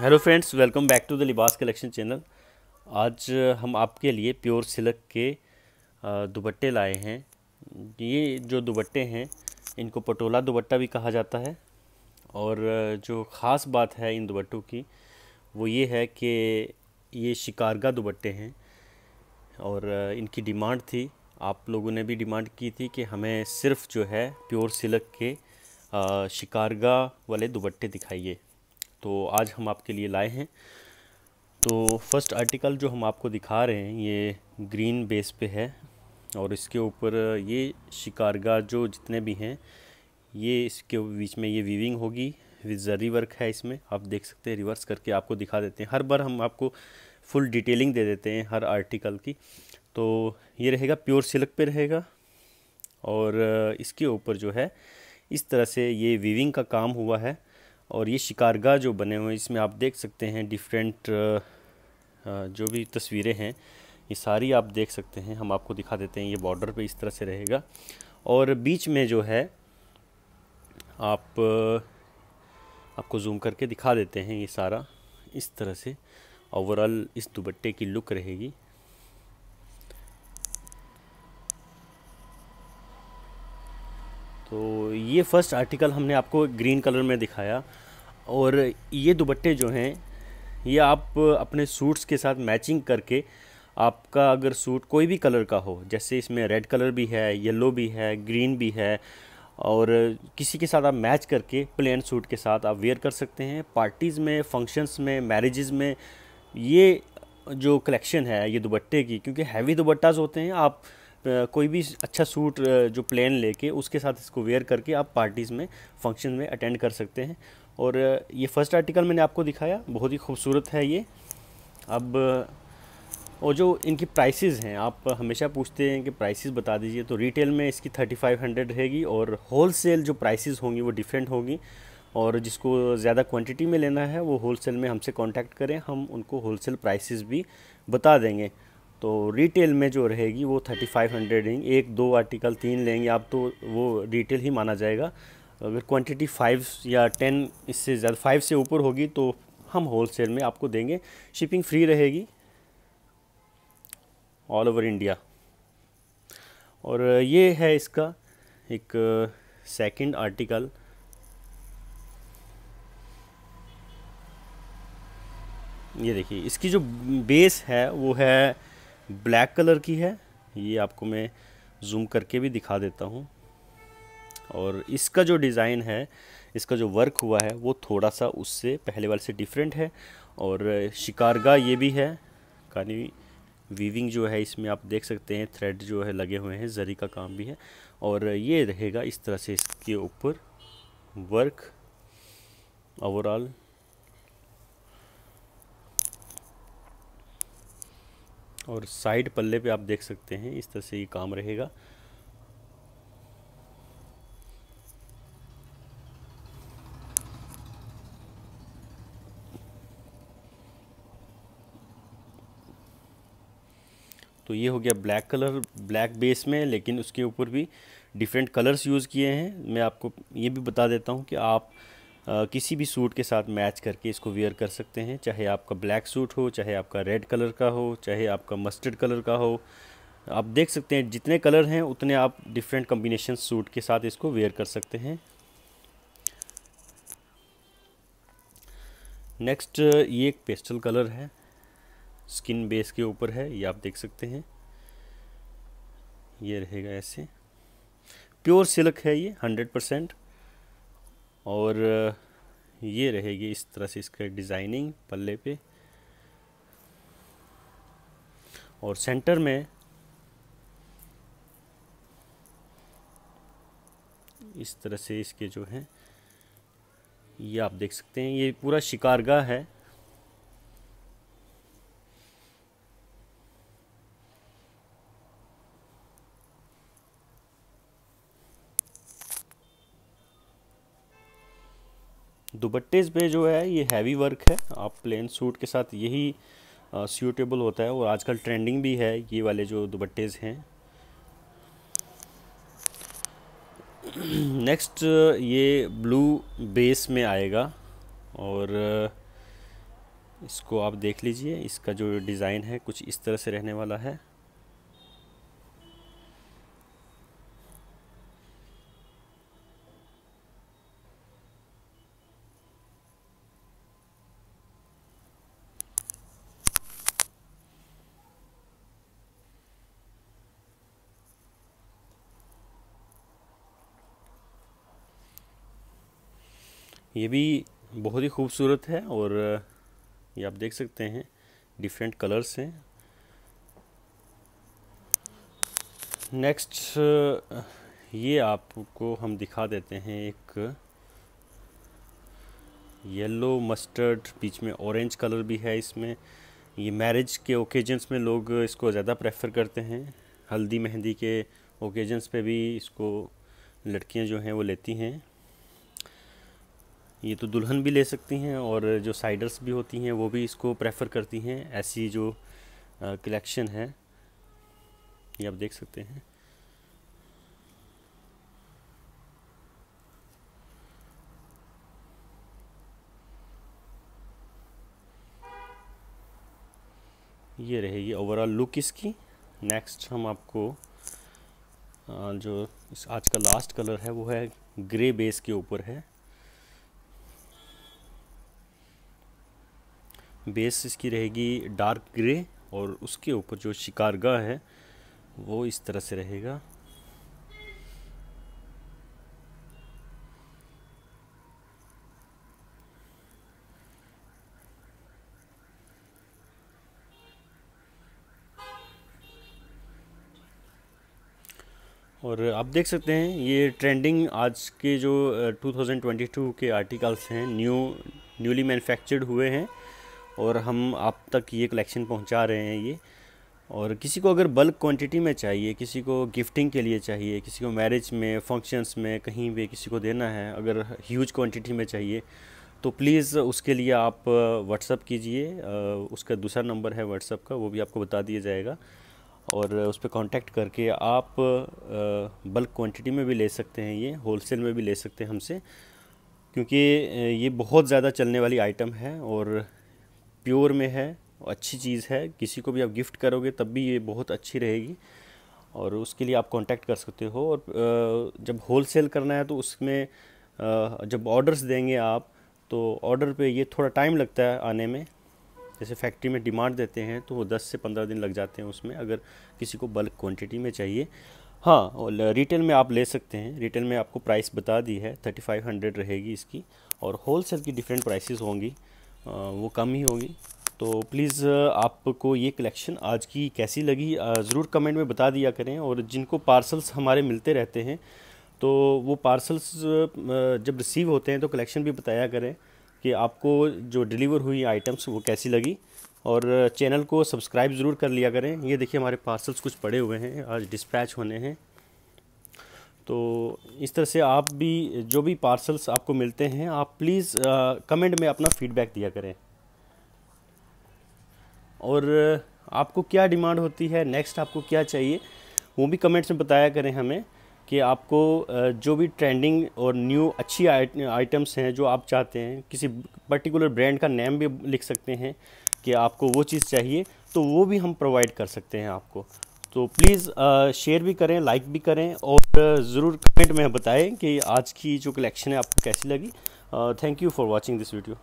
hello friends welcome back to the Libas collection channel आज हम आपके लिए प्योर सिल्क के दुपट्टे लाए हैं ये जो दुपट्टे हैं इनको पटोला दुपट्टा भी कहा जाता है और जो ख़ास बात है इन दुपट्टों की वो ये है कि ये शिकारगा दुपट्टे हैं और इनकी डिमांड थी आप लोगों ने भी डिमांड की थी कि हमें सिर्फ जो है प्योर सिल्क के शिकारगा वाले दुपट्टे दिखाइए तो आज हम आपके लिए लाए हैं तो फर्स्ट आर्टिकल जो हम आपको दिखा रहे हैं ये ग्रीन बेस पे है और इसके ऊपर ये शिकारगा जो जितने भी हैं ये इसके बीच में ये वीविंग होगी विद जरी वर्क है इसमें आप देख सकते हैं रिवर्स करके आपको दिखा देते हैं हर बार हम आपको फुल डिटेलिंग दे देते हैं हर आर्टिकल की तो ये रहेगा प्योर सिल्क पे रहेगा और इसके ऊपर जो है इस तरह से ये वीविंग का काम हुआ है और ये शिकारगाह जो बने हुए हैं इसमें आप देख सकते हैं डिफरेंट जो भी तस्वीरें हैं ये सारी आप देख सकते हैं हम आपको दिखा देते हैं ये बॉर्डर पे इस तरह से रहेगा और बीच में जो है आप आपको जूम करके दिखा देते हैं ये सारा इस तरह से ओवरऑल इस दुबट्टे की लुक रहेगी तो ये फर्स्ट आर्टिकल हमने आपको ग्रीन कलर में दिखाया और ये दुपट्टे जो हैं ये आप अपने सूट्स के साथ मैचिंग करके आपका अगर सूट कोई भी कलर का हो जैसे इसमें रेड कलर भी है येलो भी है ग्रीन भी है और किसी के साथ आप मैच करके प्लेन सूट के साथ आप वेयर कर सकते हैं पार्टीज़ में फंक्शंस में मैरिज़ में ये जो कलेक्शन है ये दुबट्टे की क्योंकि हैवी दुबट्टाज होते हैं आप कोई भी अच्छा सूट जो प्लेन लेके उसके साथ इसको वेयर करके आप पार्टीज़ में फंक्शन में अटेंड कर सकते हैं और ये फर्स्ट आर्टिकल मैंने आपको दिखाया बहुत ही खूबसूरत है ये अब और जो इनकी प्राइसेस हैं आप हमेशा पूछते हैं कि प्राइसेस बता दीजिए तो रिटेल में इसकी थर्टी फाइव हंड्रेड रहेगी और होल सेल जो प्राइसेस होंगी वो डिफरेंट होंगी और जिसको ज़्यादा क्वांटिटी में लेना है वो होल सेल में हमसे कांटेक्ट करें हम उनको होल सेल प्राइसेस भी बता देंगे तो रिटेल में जो रहेगी वो थर्टी फाइव हंड्रेड रहेंगी एक दो आर्टिकल तीन लेंगे आप तो वो रिटेल ही माना जाएगा अगर क्वांटिटी फाइव या टेन इससे ज़्यादा फाइव से ऊपर होगी तो हम होलसेल में आपको देंगे शिपिंग फ्री रहेगी ऑल ओवर इंडिया और ये है इसका एक सेकंड आर्टिकल ये देखिए इसकी जो बेस है वो है ब्लैक कलर की है ये आपको मैं जूम करके भी दिखा देता हूँ और इसका जो डिज़ाइन है इसका जो वर्क हुआ है वो थोड़ा सा उससे पहले वाले से डिफरेंट है और शिकारगा ये भी है कानी वीविंग जो है इसमें आप देख सकते हैं थ्रेड जो है लगे हुए हैं जरी का काम भी है और ये रहेगा इस तरह से इसके ऊपर वर्क ओवरऑल और साइड पल्ले पे आप देख सकते हैं इस तरह से ये काम रहेगा तो ये हो गया ब्लैक कलर ब्लैक बेस में लेकिन उसके ऊपर भी डिफरेंट कलर्स यूज़ किए हैं मैं आपको ये भी बता देता हूँ कि आप किसी भी सूट के साथ मैच करके इसको वेयर कर सकते हैं चाहे आपका ब्लैक सूट हो चाहे आपका रेड कलर का हो चाहे आपका मस्टर्ड कलर का हो आप देख सकते हैं जितने कलर हैं उतने आप डिफरेंट कम्बिनेशन सूट के साथ इसको वेयर कर सकते हैं नेक्स्ट ये एक पेस्टल कलर है स्किन बेस के ऊपर है ये आप देख सकते हैं ये रहेगा ऐसे प्योर सिल्क है ये हंड्रेड परसेंट और ये रहेगी इस तरह से इसका डिज़ाइनिंग पल्ले पे और सेंटर में इस तरह से इसके जो हैं ये आप देख सकते हैं ये पूरा शिकारगा है दुपट्टेज पे जो है ये हैवी वर्क है आप प्लेन सूट के साथ यही सूटेबल होता है और आजकल ट्रेंडिंग भी है ये वाले जो दुपट्टेज हैं नेक्स्ट ये ब्लू बेस में आएगा और इसको आप देख लीजिए इसका जो डिज़ाइन है कुछ इस तरह से रहने वाला है ये भी बहुत ही खूबसूरत है और ये आप देख सकते हैं डिफरेंट कलर्स हैं नेक्स्ट ये आपको हम दिखा देते हैं एक येलो मस्टर्ड बीच में ऑरेंज कलर भी है इसमें ये मैरिज के ओकेजन्स में लोग इसको ज़्यादा प्रेफर करते हैं हल्दी मेहंदी के ओकेजन्स पे भी इसको लड़कियां जो हैं वो लेती हैं ये तो दुल्हन भी ले सकती हैं और जो साइडर्स भी होती हैं वो भी इसको प्रेफर करती हैं ऐसी जो कलेक्शन है ये आप देख सकते हैं ये रहेगी ओवरऑल लुक इसकी नेक्स्ट हम आपको जो आज का लास्ट कलर है वो है ग्रे बेस के ऊपर है बेस इसकी रहेगी डार्क ग्रे और उसके ऊपर जो शिकारगा है वो इस तरह से रहेगा और आप देख सकते हैं ये ट्रेंडिंग आज के जो 2022 के आर्टिकल्स हैं न्यू न्यूली मैन्युफैक्चर्ड हुए हैं और हम आप तक ये कलेक्शन पहुंचा रहे हैं ये और किसी को अगर बल्क क्वांटिटी में चाहिए किसी को गिफ्टिंग के लिए चाहिए किसी को मैरिज में फंक्शंस में कहीं भी किसी को देना है अगर ह्यूज क्वांटिटी में चाहिए तो प्लीज़ उसके लिए आप व्हाट्सअप कीजिए उसका दूसरा नंबर है व्हाट्सअप का वो भी आपको बता दिया जाएगा और उस पर कॉन्टैक्ट करके आप बल्क क्वांटिटी में भी ले सकते हैं ये होलसेल में भी ले सकते हैं हमसे क्योंकि ये बहुत ज़्यादा चलने वाली आइटम है और प्योर में है अच्छी चीज़ है किसी को भी आप गिफ्ट करोगे तब भी ये बहुत अच्छी रहेगी और उसके लिए आप कांटेक्ट कर सकते हो और जब होल सेल करना है तो उसमें जब ऑर्डर्स देंगे आप तो ऑर्डर पे ये थोड़ा टाइम लगता है आने में जैसे फैक्ट्री में डिमांड देते हैं तो वो दस से पंद्रह दिन लग जाते हैं उसमें अगर किसी को बल्क क्वांटिटी में चाहिए हाँ और रिटेल में आप ले सकते हैं रिटेल में आपको प्राइस बता दी है थर्टी फाइव हंड्रेड रहेगी इसकी और होल सेल की डिफरेंट प्राइसेस होंगी वो कम ही होगी तो प्लीज़ आपको ये कलेक्शन आज की कैसी लगी ज़रूर कमेंट में बता दिया करें और जिनको पार्सल्स हमारे मिलते रहते हैं तो वो पार्सल्स जब रिसीव होते हैं तो कलेक्शन भी बताया करें कि आपको जो डिलीवर हुई आइटम्स वो कैसी लगी और चैनल को सब्सक्राइब ज़रूर कर लिया करें ये देखिए हमारे पार्सल्स कुछ पड़े हुए हैं आज डिस्पैच होने हैं तो इस तरह से आप भी जो भी पार्सल्स आपको मिलते हैं आप प्लीज़ कमेंट में अपना फीडबैक दिया करें और आपको क्या डिमांड होती है नेक्स्ट आपको क्या चाहिए वो भी कमेंट्स में बताया करें हमें कि आपको जो भी ट्रेंडिंग और न्यू अच्छी आइटम्स हैं जो आप चाहते हैं किसी पर्टिकुलर ब्रांड का नेम भी लिख सकते हैं कि आपको वो चीज़ चाहिए तो वो भी हम प्रोवाइड कर सकते हैं आपको तो प्लीज़ शेयर uh, भी करें लाइक भी करें और uh, ज़रूर कमेंट में बताएं कि आज की जो कलेक्शन है आपको कैसी लगी thank you for watching this video